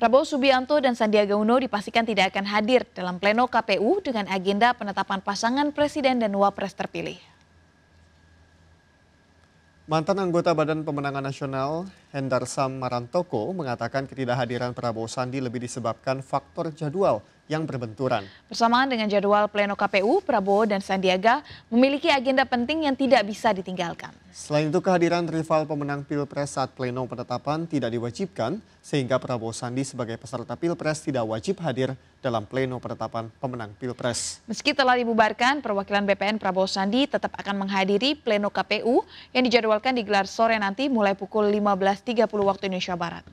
Prabowo Subianto dan Sandiaga Uno dipastikan tidak akan hadir dalam pleno KPU dengan agenda penetapan pasangan presiden dan wapres terpilih. Mantan anggota Badan Pemenangan Nasional Hendarsam Marantoko mengatakan ketidakhadiran Prabowo Sandi lebih disebabkan faktor jadwal yang berbenturan. Bersamaan dengan jadwal pleno KPU, Prabowo dan Sandiaga memiliki agenda penting yang tidak bisa ditinggalkan. Selain itu kehadiran rival pemenang Pilpres saat pleno penetapan tidak diwajibkan sehingga Prabowo Sandi sebagai peserta Pilpres tidak wajib hadir dalam pleno penetapan pemenang Pilpres. Meski telah dibubarkan, perwakilan BPN Prabowo Sandi tetap akan menghadiri pleno KPU yang dijadwalkan digelar sore nanti mulai pukul puluh waktu Indonesia Barat.